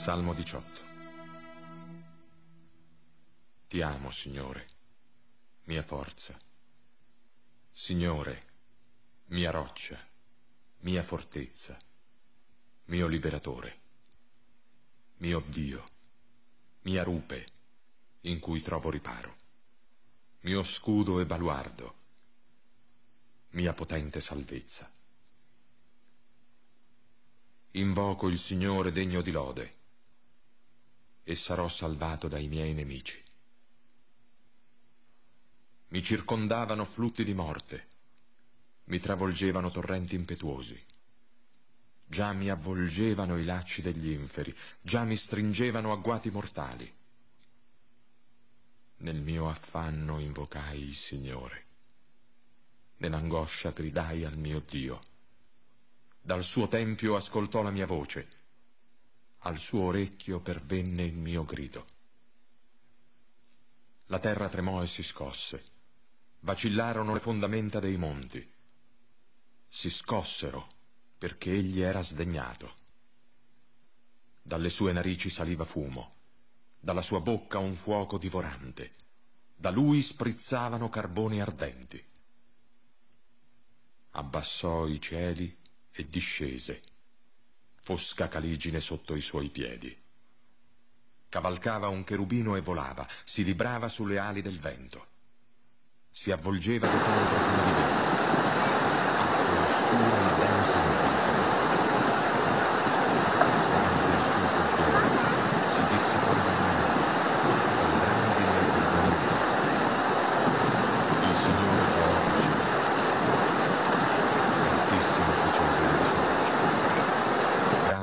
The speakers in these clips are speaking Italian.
Salmo 18 Ti amo, Signore, mia forza. Signore, mia roccia, mia fortezza, mio liberatore, mio Dio, mia rupe, in cui trovo riparo, mio scudo e baluardo, mia potente salvezza. Invoco il Signore degno di lode, e sarò salvato dai miei nemici. Mi circondavano flutti di morte, mi travolgevano torrenti impetuosi. Già mi avvolgevano i lacci degli inferi, già mi stringevano agguati mortali. Nel mio affanno invocai il Signore. Nell'angoscia gridai al mio Dio. Dal suo tempio ascoltò la mia voce al suo orecchio pervenne il mio grido. La terra tremò e si scosse. Vacillarono le fondamenta dei monti. Si scossero perché egli era sdegnato. Dalle sue narici saliva fumo, dalla sua bocca un fuoco divorante, da lui sprizzavano carboni ardenti. Abbassò i cieli e discese fosca caligine sotto i suoi piedi. Cavalcava un cherubino e volava, si librava sulle ali del vento. Si avvolgeva di contro un divano. Acqua oscura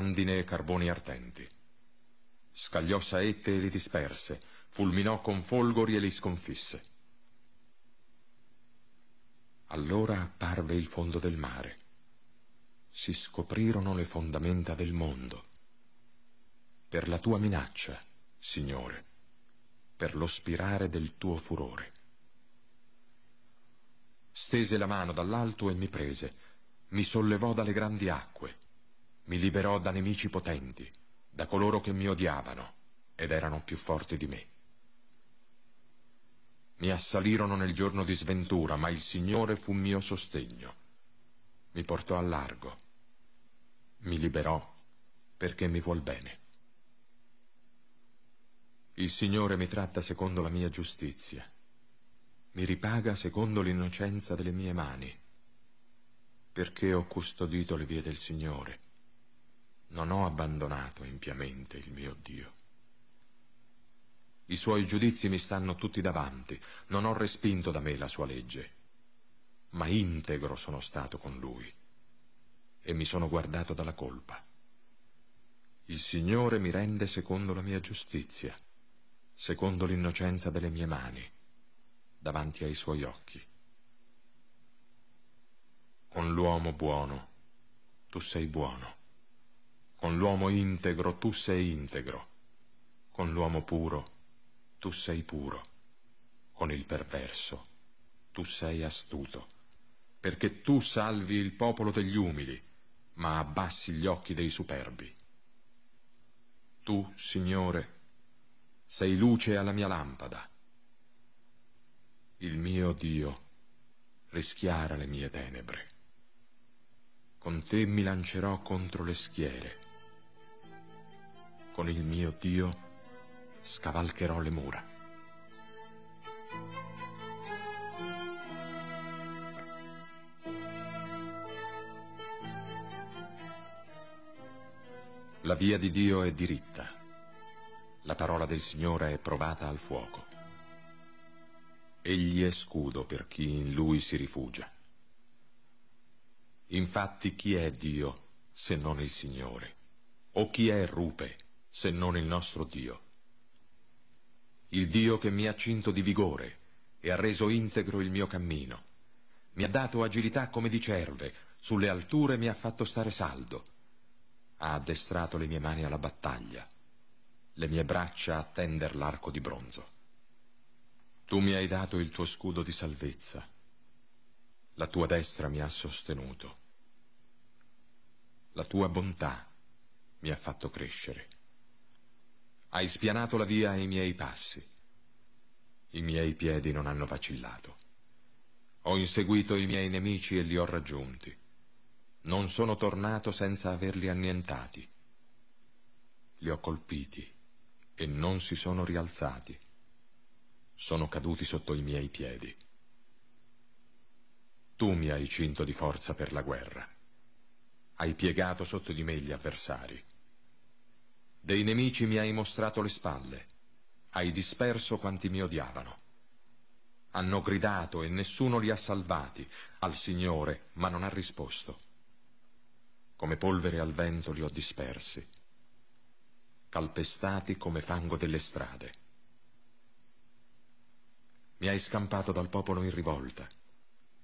grandine e carboni ardenti. Scagliò saette e li disperse, fulminò con folgori e li sconfisse. Allora apparve il fondo del mare. Si scoprirono le fondamenta del mondo. Per la tua minaccia, Signore, per lo spirare del tuo furore. Stese la mano dall'alto e mi prese, mi sollevò dalle grandi acque mi liberò da nemici potenti, da coloro che mi odiavano ed erano più forti di me. Mi assalirono nel giorno di sventura, ma il Signore fu mio sostegno. Mi portò al largo. Mi liberò perché mi vuol bene. Il Signore mi tratta secondo la mia giustizia, mi ripaga secondo l'innocenza delle mie mani, perché ho custodito le vie del Signore non ho abbandonato impiamente il mio Dio. I suoi giudizi mi stanno tutti davanti, non ho respinto da me la sua legge, ma integro sono stato con lui e mi sono guardato dalla colpa. Il Signore mi rende secondo la mia giustizia, secondo l'innocenza delle mie mani, davanti ai suoi occhi. Con l'uomo buono, tu sei buono con l'uomo integro tu sei integro, con l'uomo puro tu sei puro, con il perverso tu sei astuto, perché tu salvi il popolo degli umili, ma abbassi gli occhi dei superbi. Tu, Signore, sei luce alla mia lampada. Il mio Dio rischiara le mie tenebre. Con te mi lancerò contro le schiere con il mio Dio scavalcherò le mura. La via di Dio è diritta, la parola del Signore è provata al fuoco. Egli è scudo per chi in lui si rifugia. Infatti chi è Dio se non il Signore? O chi è Rupe? se non il nostro Dio? Il Dio che mi ha cinto di vigore e ha reso integro il mio cammino. Mi ha dato agilità come di cerve, sulle alture mi ha fatto stare saldo. Ha addestrato le mie mani alla battaglia, le mie braccia a tender l'arco di bronzo. Tu mi hai dato il tuo scudo di salvezza. La tua destra mi ha sostenuto. La tua bontà mi ha fatto crescere. Hai spianato la via ai miei passi. I miei piedi non hanno vacillato. Ho inseguito i miei nemici e li ho raggiunti. Non sono tornato senza averli annientati. Li ho colpiti e non si sono rialzati. Sono caduti sotto i miei piedi. Tu mi hai cinto di forza per la guerra. Hai piegato sotto di me gli avversari. Dei nemici mi hai mostrato le spalle, hai disperso quanti mi odiavano. Hanno gridato e nessuno li ha salvati al Signore, ma non ha risposto. Come polvere al vento li ho dispersi, calpestati come fango delle strade. Mi hai scampato dal popolo in rivolta,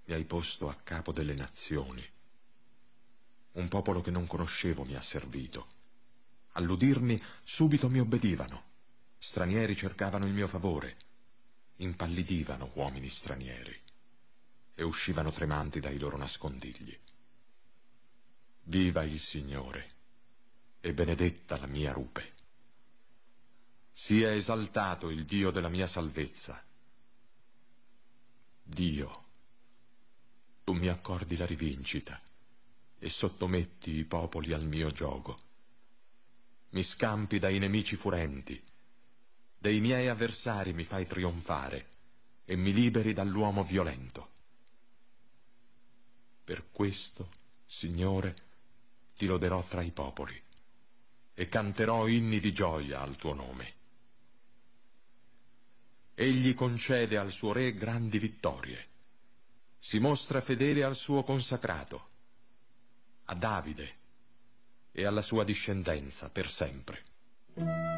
mi hai posto a capo delle nazioni. Un popolo che non conoscevo mi ha servito All'udirmi subito mi obbedivano. Stranieri cercavano il mio favore. Impallidivano uomini stranieri e uscivano tremanti dai loro nascondigli. Viva il Signore e benedetta la mia rupe. Sia esaltato il Dio della mia salvezza. Dio, tu mi accordi la rivincita e sottometti i popoli al mio gioco mi scampi dai nemici furenti. Dei miei avversari mi fai trionfare e mi liberi dall'uomo violento. Per questo, Signore, ti loderò tra i popoli e canterò inni di gioia al tuo nome. Egli concede al suo re grandi vittorie, si mostra fedele al suo consacrato, a Davide, e alla sua discendenza per sempre.